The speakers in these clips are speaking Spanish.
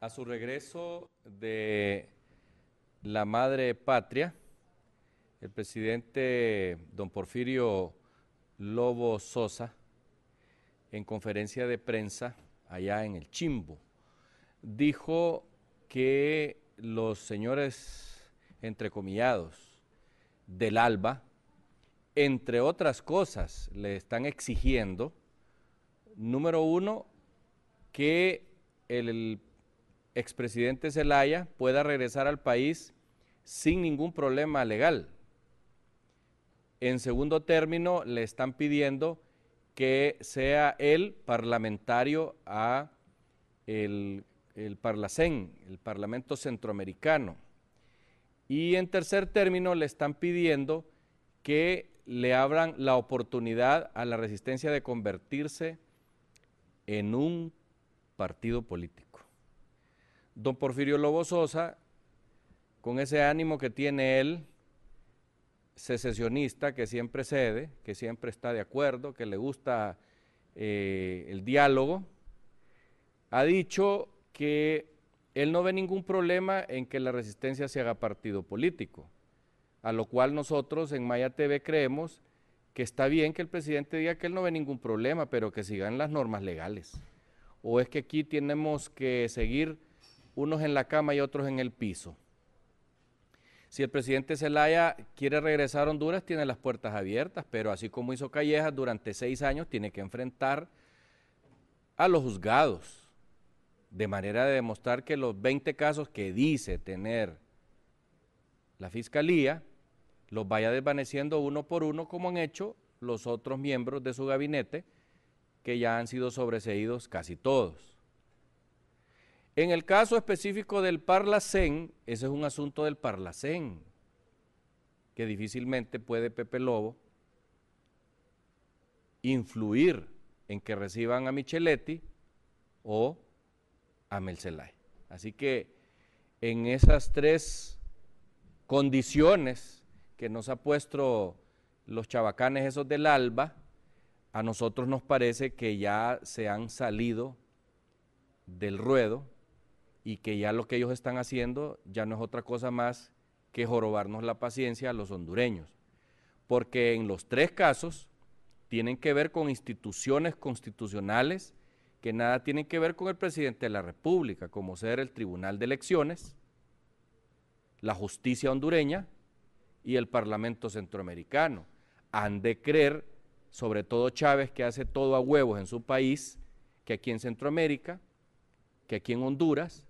a su regreso de la madre patria, el presidente don Porfirio Lobo Sosa, en conferencia de prensa allá en el Chimbo, dijo que los señores entrecomillados del ALBA, entre otras cosas, le están exigiendo, número uno, que el, el expresidente Zelaya pueda regresar al país sin ningún problema legal. En segundo término, le están pidiendo que sea él parlamentario a el, el Parlacén, el Parlamento Centroamericano. Y en tercer término, le están pidiendo que le abran la oportunidad a la resistencia de convertirse en un partido político don Porfirio Lobo Sosa, con ese ánimo que tiene él, secesionista, que siempre cede, que siempre está de acuerdo, que le gusta eh, el diálogo, ha dicho que él no ve ningún problema en que la resistencia se haga partido político, a lo cual nosotros en Maya TV creemos que está bien que el presidente diga que él no ve ningún problema, pero que sigan las normas legales. O es que aquí tenemos que seguir unos en la cama y otros en el piso. Si el presidente Zelaya quiere regresar a Honduras, tiene las puertas abiertas, pero así como hizo Callejas durante seis años, tiene que enfrentar a los juzgados, de manera de demostrar que los 20 casos que dice tener la Fiscalía, los vaya desvaneciendo uno por uno, como han hecho los otros miembros de su gabinete, que ya han sido sobreseídos casi todos. En el caso específico del Parlacén, ese es un asunto del Parlacén, que difícilmente puede Pepe Lobo influir en que reciban a Micheletti o a Melcelay. Así que en esas tres condiciones que nos ha puesto los chabacanes esos del alba, a nosotros nos parece que ya se han salido del ruedo y que ya lo que ellos están haciendo ya no es otra cosa más que jorobarnos la paciencia a los hondureños. Porque en los tres casos tienen que ver con instituciones constitucionales que nada tienen que ver con el presidente de la República, como ser el Tribunal de Elecciones, la justicia hondureña y el Parlamento Centroamericano. Han de creer, sobre todo Chávez, que hace todo a huevos en su país, que aquí en Centroamérica, que aquí en Honduras,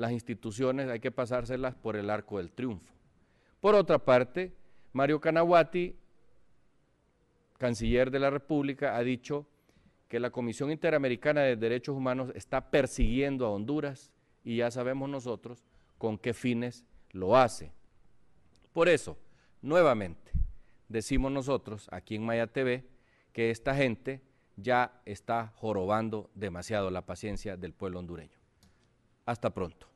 las instituciones hay que pasárselas por el arco del triunfo. Por otra parte, Mario Canaguati, canciller de la República, ha dicho que la Comisión Interamericana de Derechos Humanos está persiguiendo a Honduras y ya sabemos nosotros con qué fines lo hace. Por eso, nuevamente, decimos nosotros aquí en Maya TV que esta gente ya está jorobando demasiado la paciencia del pueblo hondureño. Hasta pronto.